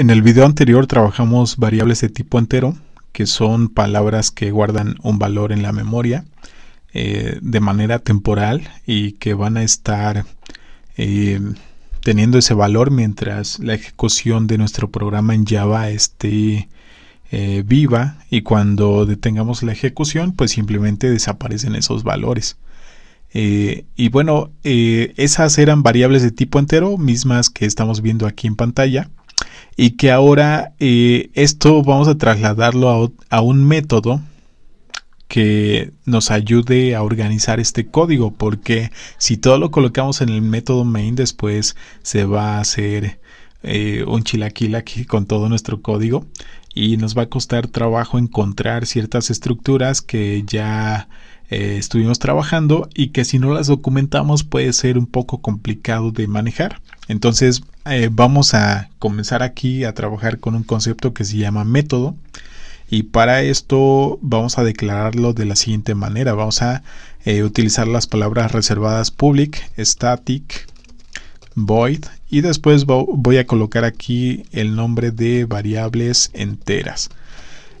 En el video anterior trabajamos variables de tipo entero, que son palabras que guardan un valor en la memoria eh, de manera temporal y que van a estar eh, teniendo ese valor mientras la ejecución de nuestro programa en Java esté eh, viva y cuando detengamos la ejecución pues simplemente desaparecen esos valores. y bueno, esas eran variables de tipo entero, mismas que estamos viendo aquí en pantalla y que ahora eh, esto vamos a trasladarlo a, un método que nos ayude a organizar este código porque si todo lo colocamos en el método main después se va a hacer eh, un chilaquila aquí con todo nuestro código y nos va a costar trabajo encontrar ciertas estructuras que ya eh, estuvimos trabajando y que si no las documentamos puede ser un poco complicado de manejar. Entonces eh, vamos a comenzar aquí a trabajar con un concepto que se llama método. Y para esto vamos a declararlo de la siguiente manera. Vamos a eh, utilizar las palabras reservadas public, static, void y después voy a colocar aquí el nombre de variables enteras.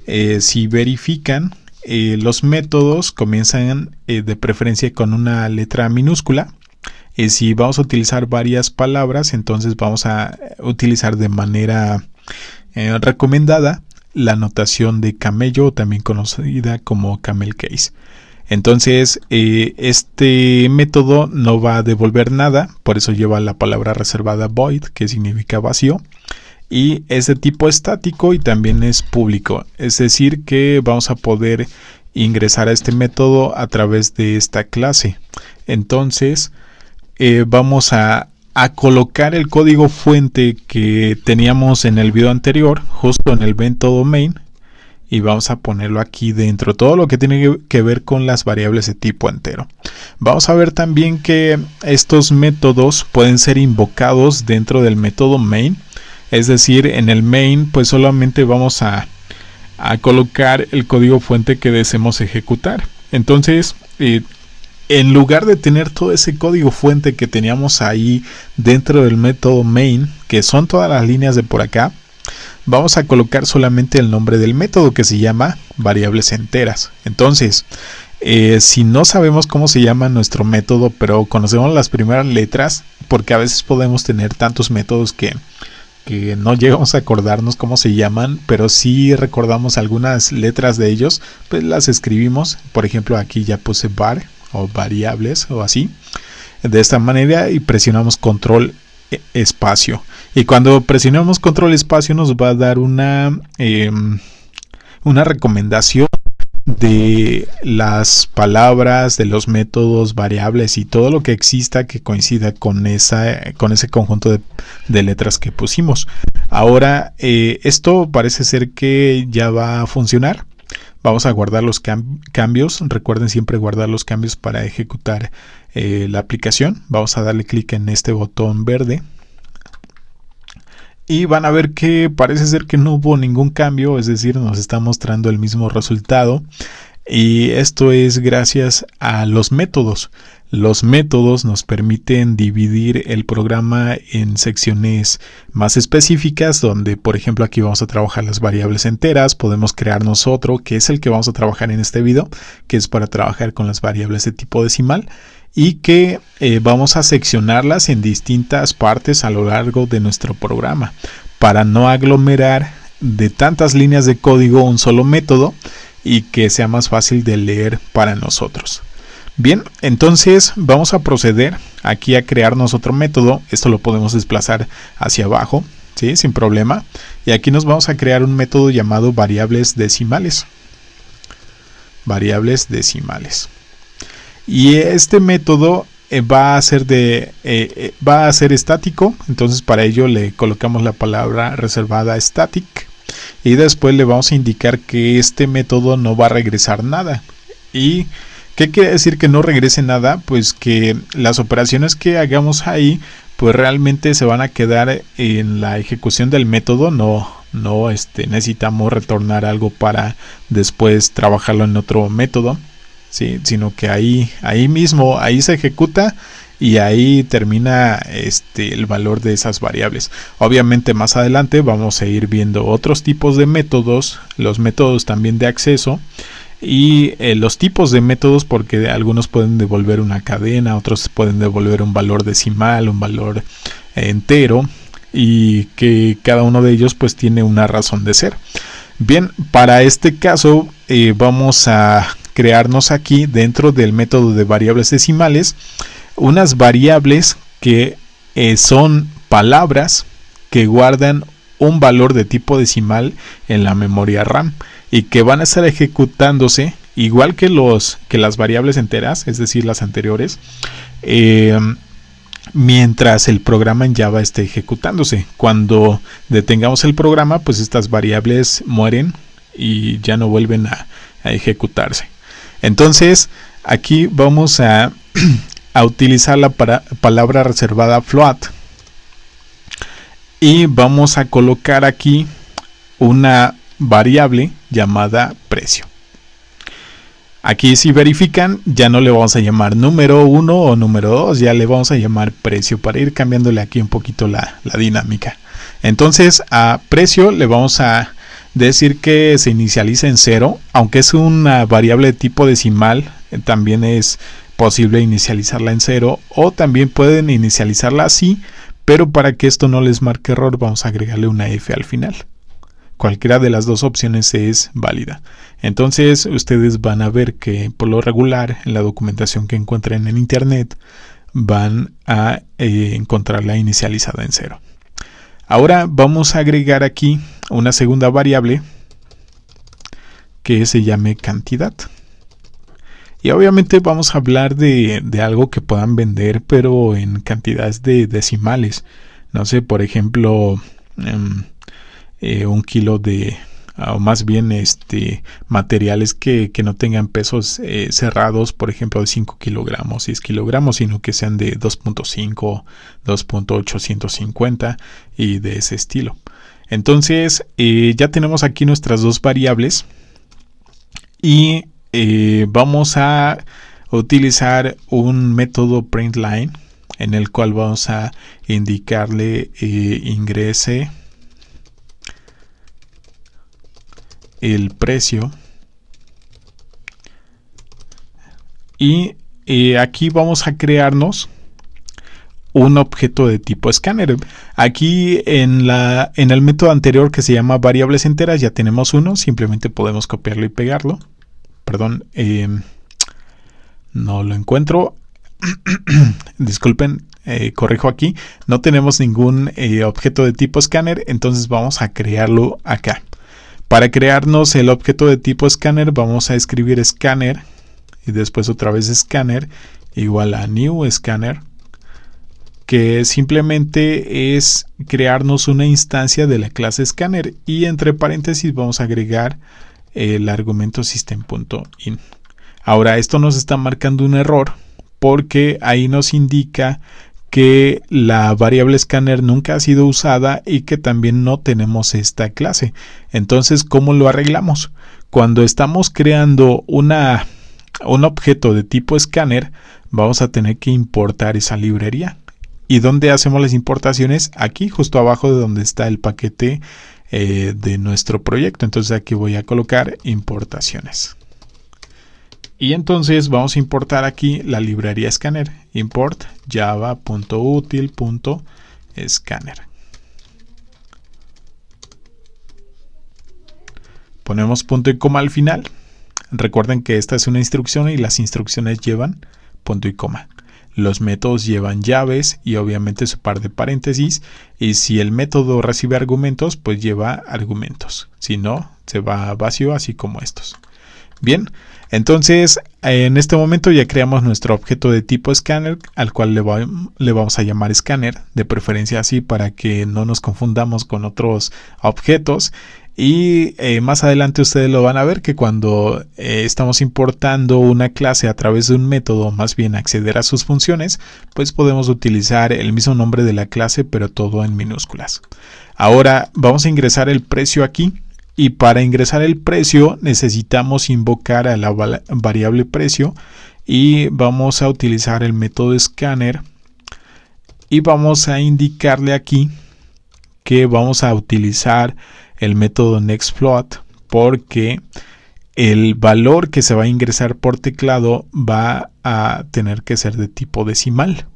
Eh, si verifican, los métodos comienzan de preferencia con una letra minúscula eh, si vamos a utilizar varias palabras, entonces vamos a utilizar de manera eh, recomendada la notación de camello, también conocida como camel case. Entonces, eh, este método no va a devolver nada, por eso lleva la palabra reservada void, que significa vacío, y es de tipo estático y también es público, es decir, que vamos a poder ingresar a este método a través de esta clase. Entonces, eh, vamos a, colocar el código fuente que teníamos en el video anterior, justo en el método domain, y vamos a ponerlo aquí dentro, todo lo que tiene que ver con las variables de tipo entero. Vamos a ver también que estos métodos pueden ser invocados dentro del método main, es decir, en el main pues solamente vamos a, colocar el código fuente que deseemos ejecutar. Entonces, eh, en lugar de tener todo ese código fuente que teníamos ahí dentro del método main, que son todas las líneas de por acá, vamos a colocar solamente el nombre del método que se llama variables enteras. Entonces, eh, si no sabemos cómo se llama nuestro método, pero conocemos las primeras letras, porque a veces podemos tener tantos métodos que, no llegamos a acordarnos cómo se llaman, pero si recordamos algunas letras de ellos, pues las escribimos. Por ejemplo, aquí ya puse var, o variables o así. De esta manera y presionamos control eh, espacio. Y cuando presionamos control espacio nos va a dar una, em, una recomendación de las palabras, de los métodos, variables y todo lo que exista que coincida con, esa, con ese conjunto de, letras que pusimos. Ahora, eh, esto parece ser que ya va a funcionar. Vamos a guardar los cambios. Recuerden siempre guardar los cambios para ejecutar eh, la aplicación. Vamos a darle clic en este botón verde. Y van a ver que parece ser que no hubo ningún cambio, es decir, nos está mostrando el mismo resultado. Y esto es gracias a los métodos. Los métodos nos permiten dividir el programa en secciones más específicas, donde por ejemplo aquí vamos a trabajar las variables enteras, podemos crear nosotros, que es el que vamos a trabajar en este video, que es para trabajar con las variables de tipo decimal y que eh, vamos a seccionarlas en distintas partes a lo largo de nuestro programa para no aglomerar de tantas líneas de código un solo método y que sea más fácil de leer para nosotros. Bien, entonces vamos a proceder aquí a crearnos otro método. Esto lo podemos desplazar hacia abajo, ¿sí? Sin problema. Y aquí nos vamos a crear un método llamado variables decimales. Variables decimales. Y este método eh, va a ser de eh, eh, va a ser estático entonces para ello le colocamos la palabra reservada static y después le vamos a indicar que este método no va a regresar nada y ¿Qué quiere decir que no regrese nada? Pues que las operaciones que hagamos ahí, pues realmente se van a quedar en la ejecución del método, no, no este, necesitamos retornar algo para después trabajarlo en otro método, ¿sí? sino que ahí, ahí mismo, ahí se ejecuta y ahí termina este, el valor de esas variables. Obviamente más adelante vamos a ir viendo otros tipos de métodos, los métodos también de acceso, y eh, los tipos de métodos porque algunos pueden devolver una cadena, otros pueden devolver un valor decimal, un valor eh, entero y que cada uno de ellos pues tiene una razón de ser. Bien, para este caso eh, vamos a crearnos aquí dentro del método de variables decimales unas variables que son palabras que guardan un valor de tipo decimal en la memoria RAM y que van a estar ejecutándose igual que, los, que las variables enteras, es decir, las anteriores, eh, mientras el programa en Java esté ejecutándose. Cuando detengamos el programa, pues estas variables mueren y ya no vuelven a, ejecutarse. Entonces, aquí vamos a, a utilizar la palabra reservada float y vamos a colocar aquí una variable llamada precio. Aquí si verifican ya no le vamos a llamar número 1 o número 2, ya le vamos a llamar precio para ir cambiándole aquí un poquito la, dinámica. Entonces a precio le vamos a decir que se inicializa en 0, aunque es una variable de tipo decimal, eh, también es posible inicializarla en 0 o también pueden inicializarla así, pero para que esto no les marque error vamos a agregarle una F al final cualquiera de las dos opciones es válida. Entonces ustedes van a ver que por lo regular en la documentación que encuentren en internet van a eh, encontrarla inicializada en cero. Ahora vamos a agregar aquí una segunda variable que se llame cantidad. Y obviamente vamos a hablar de, algo que puedan vender, pero en cantidades de decimales. No sé, por ejemplo, em, eh, un kilo de ah, o más bien este materiales que, que no tengan pesos eh, cerrados por ejemplo de 5 kilogramos 6 kilogramos sino que sean de 2.5 2.850 y de ese estilo entonces eh, ya tenemos aquí nuestras dos variables y vamos a utilizar un método printline en el cual vamos a indicarle ingrese el precio. Y eh, aquí vamos a crearnos un objeto de tipo escáner. Aquí en, la, en el método anterior que se llama variables enteras ya tenemos uno, simplemente podemos copiarlo y pegarlo. Perdón, em, no lo encuentro. Disculpen, eh, corrijo aquí, no tenemos ningún eh, objeto de tipo escáner, entonces vamos a crearlo acá. Para crearnos el objeto de tipo Scanner vamos a escribir Scanner y después otra vez Scanner igual a new scanner que simplemente es crearnos una instancia de la clase scanner y entre paréntesis vamos a agregar el argumento system.in. Ahora esto nos está marcando un error porque ahí nos indica que la variable scanner nunca ha sido usada y que también no tenemos esta clase. Entonces, ¿cómo lo arreglamos? Cuando estamos creando una, un objeto de tipo escáner, vamos a tener que importar esa librería. ¿Y dónde hacemos las importaciones? Aquí, justo abajo de donde está el paquete eh, de nuestro proyecto. Entonces aquí voy a colocar importaciones. Y entonces vamos a importar aquí la librería escáner. Import java.util.scanner. Ponemos punto y coma al final. Recuerden que esta es una instrucción y las instrucciones llevan punto y coma. Los métodos llevan llaves y obviamente su par de paréntesis. Y si el método recibe argumentos, pues lleva argumentos. Si no, se va vacío así como estos. Bien, entonces en este momento ya creamos nuestro objeto de tipo Scanner, al cual le, vamos a llamar Scanner, de preferencia así para que no nos confundamos con otros objetos. Y eh, más adelante ustedes lo van a ver que cuando eh, estamos importando una clase a través de un método, más bien acceder a sus funciones, pues podemos utilizar el mismo nombre de la clase pero todo en minúsculas. Ahora vamos a ingresar el precio aquí y para ingresar el precio necesitamos invocar a la variable precio y vamos a utilizar el método scanner y vamos a indicarle aquí que vamos a utilizar el método float porque el valor que se va a ingresar por teclado va a tener que ser de tipo decimal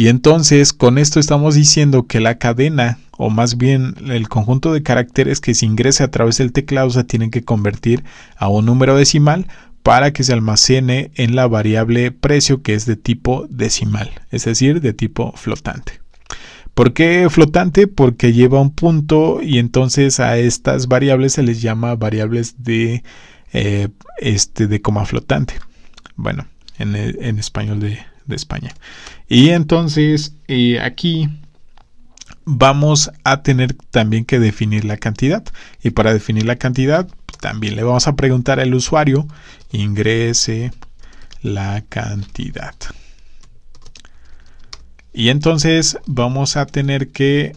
y entonces con esto estamos diciendo que la cadena, o más bien el conjunto de caracteres que se ingrese a través del teclado se tienen que convertir a un número decimal para que se almacene en la variable precio que es de tipo decimal, es decir, de tipo flotante. ¿Por qué flotante? Porque lleva un punto y entonces a estas variables se les llama variables de, eh, este, de coma flotante. Bueno, en español de, de España. Y entonces eh, aquí vamos a tener también que definir la cantidad. Y para definir la cantidad, también le vamos a preguntar al usuario, ingrese la cantidad. Y entonces vamos a tener que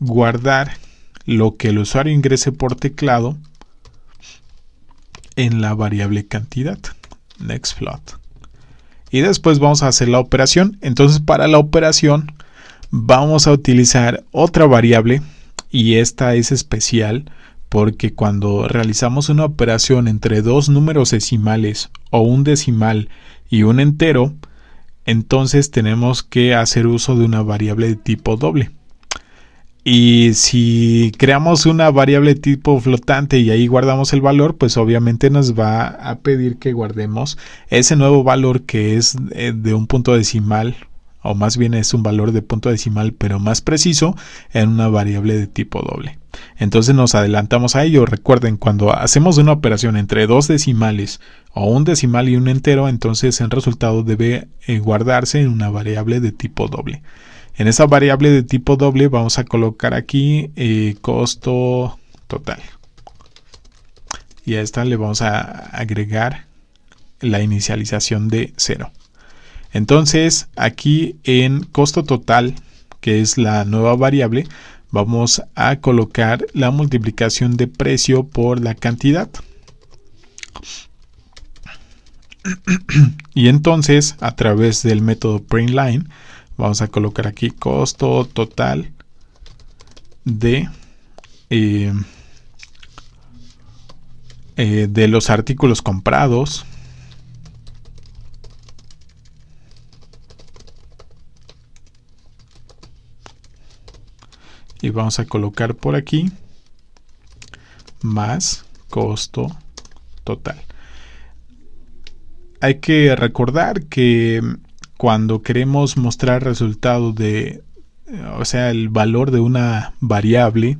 guardar lo que el usuario ingrese por teclado en la variable cantidad. Next y después vamos a hacer la operación. Entonces para la operación vamos a utilizar otra variable y esta es especial porque cuando realizamos una operación entre dos números decimales o un decimal y un entero, entonces tenemos que hacer uso de una variable de tipo doble. Y si creamos una variable tipo flotante y ahí guardamos el valor, pues obviamente nos va a pedir que guardemos ese nuevo valor que es eh, de un punto decimal, o más bien es un valor de punto decimal, pero más preciso, en una variable de tipo doble. Entonces nos adelantamos a ello. Recuerden, cuando hacemos una operación entre dos decimales o un decimal y un entero, entonces el resultado debe eh, guardarse en una variable de tipo doble. En esta variable de tipo doble vamos a colocar aquí eh, costo total. Y a esta le vamos a agregar la inicialización de 0. Entonces aquí en costo total, que es la nueva variable, vamos a colocar la multiplicación de precio por la cantidad. Y entonces a través del método printLine Vamos a colocar aquí costo total de, eh, eh, de los artículos comprados. Y vamos a colocar por aquí más costo total. Hay que recordar que cuando queremos mostrar resultado de, o sea, el valor de una variable,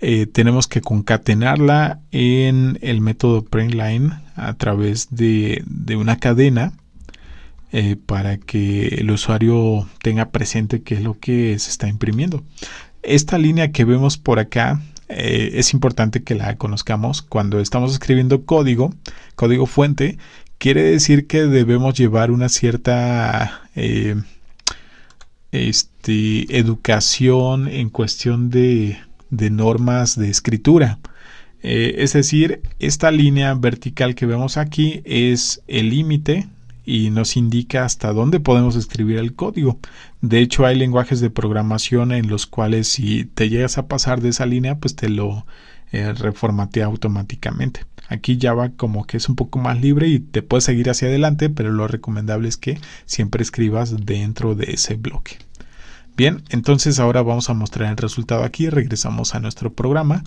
eh, tenemos que concatenarla en el método printline a través de, una cadena eh, para que el usuario tenga presente qué es lo que se está imprimiendo. Esta línea que vemos por acá eh, es importante que la conozcamos cuando estamos escribiendo código, código fuente, quiere decir que debemos llevar una cierta eh, este, educación en cuestión de, normas de escritura. Eh, es decir, esta línea vertical que vemos aquí es el límite y nos indica hasta dónde podemos escribir el código. De hecho, hay lenguajes de programación en los cuales si te llegas a pasar de esa línea, pues te lo eh, reformatea automáticamente. Aquí Java como que es un poco más libre y te puedes seguir hacia adelante, pero lo recomendable es que siempre escribas dentro de ese bloque. Bien, entonces ahora vamos a mostrar el resultado aquí. Regresamos a nuestro programa.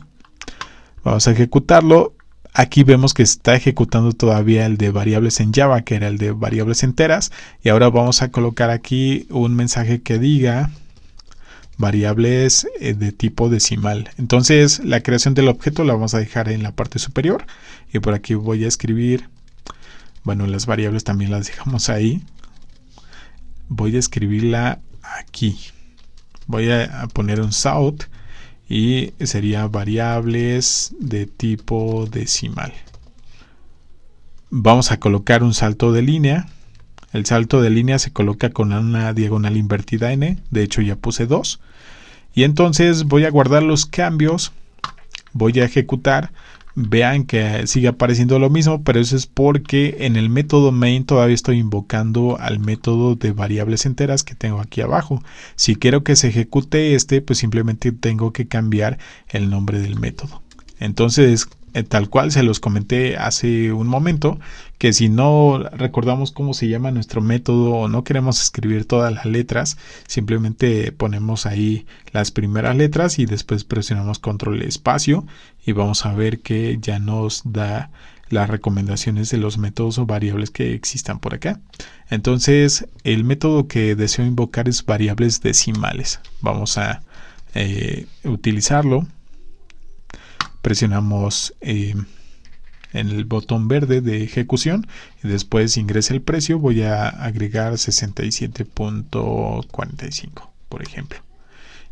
Vamos a ejecutarlo. Aquí vemos que está ejecutando todavía el de variables en Java, que era el de variables enteras. Y ahora vamos a colocar aquí un mensaje que diga variables eh, de tipo decimal. Entonces la creación del objeto la vamos a dejar en la parte superior y por aquí voy a escribir, bueno las variables también las dejamos ahí, voy a escribirla aquí, voy a poner un south y sería variables de tipo decimal. Vamos a colocar un salto de línea el salto de línea se coloca con una diagonal invertida n, de hecho ya puse 2. Y entonces voy a guardar los cambios, voy a ejecutar, vean que sigue apareciendo lo mismo, pero eso es porque en el método main todavía estoy invocando al método de variables enteras que tengo aquí abajo. Si quiero que se ejecute este, pues simplemente tengo que cambiar el nombre del método. Entonces eh, tal cual se los comenté hace un momento, que si no recordamos cómo se llama nuestro método o no queremos escribir todas las letras, simplemente ponemos ahí las primeras letras y después presionamos control espacio y vamos a ver que ya nos da las recomendaciones de los métodos o variables que existan por acá. Entonces, el método que deseo invocar es variables decimales. Vamos a eh, utilizarlo presionamos eh, en el botón verde de ejecución y después ingrese el precio voy a agregar 67.45 por ejemplo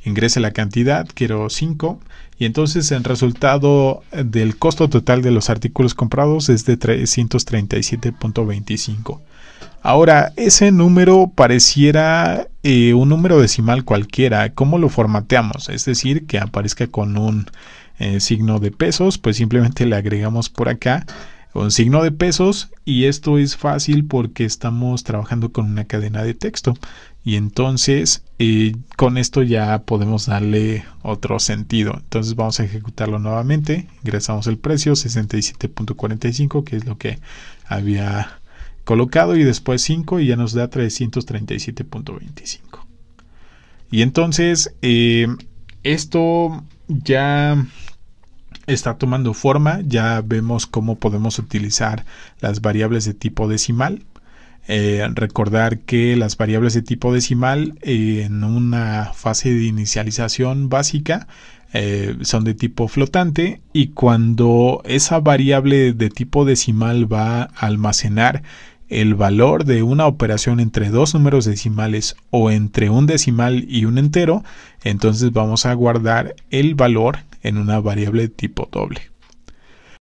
ingrese la cantidad, quiero 5, y entonces el resultado del costo total de los artículos comprados es de 337.25. Ahora, ese número pareciera eh, un número decimal cualquiera. ¿Cómo lo formateamos? Es decir, que aparezca con un eh, signo de pesos, pues simplemente le agregamos por acá un signo de pesos y esto es fácil porque estamos trabajando con una cadena de texto y entonces eh, con esto ya podemos darle otro sentido entonces vamos a ejecutarlo nuevamente ingresamos el precio 67.45 que es lo que había colocado y después 5 y ya nos da 337.25. Y entonces eh, esto ya está tomando forma, ya vemos cómo podemos utilizar las variables de tipo decimal. Eh, recordar que las variables de tipo decimal eh, en una fase de inicialización básica son de tipo flotante y cuando esa variable de tipo decimal va a almacenar el valor de una operación entre dos números decimales o entre un decimal y un entero, entonces vamos a guardar el valor en una variable tipo doble.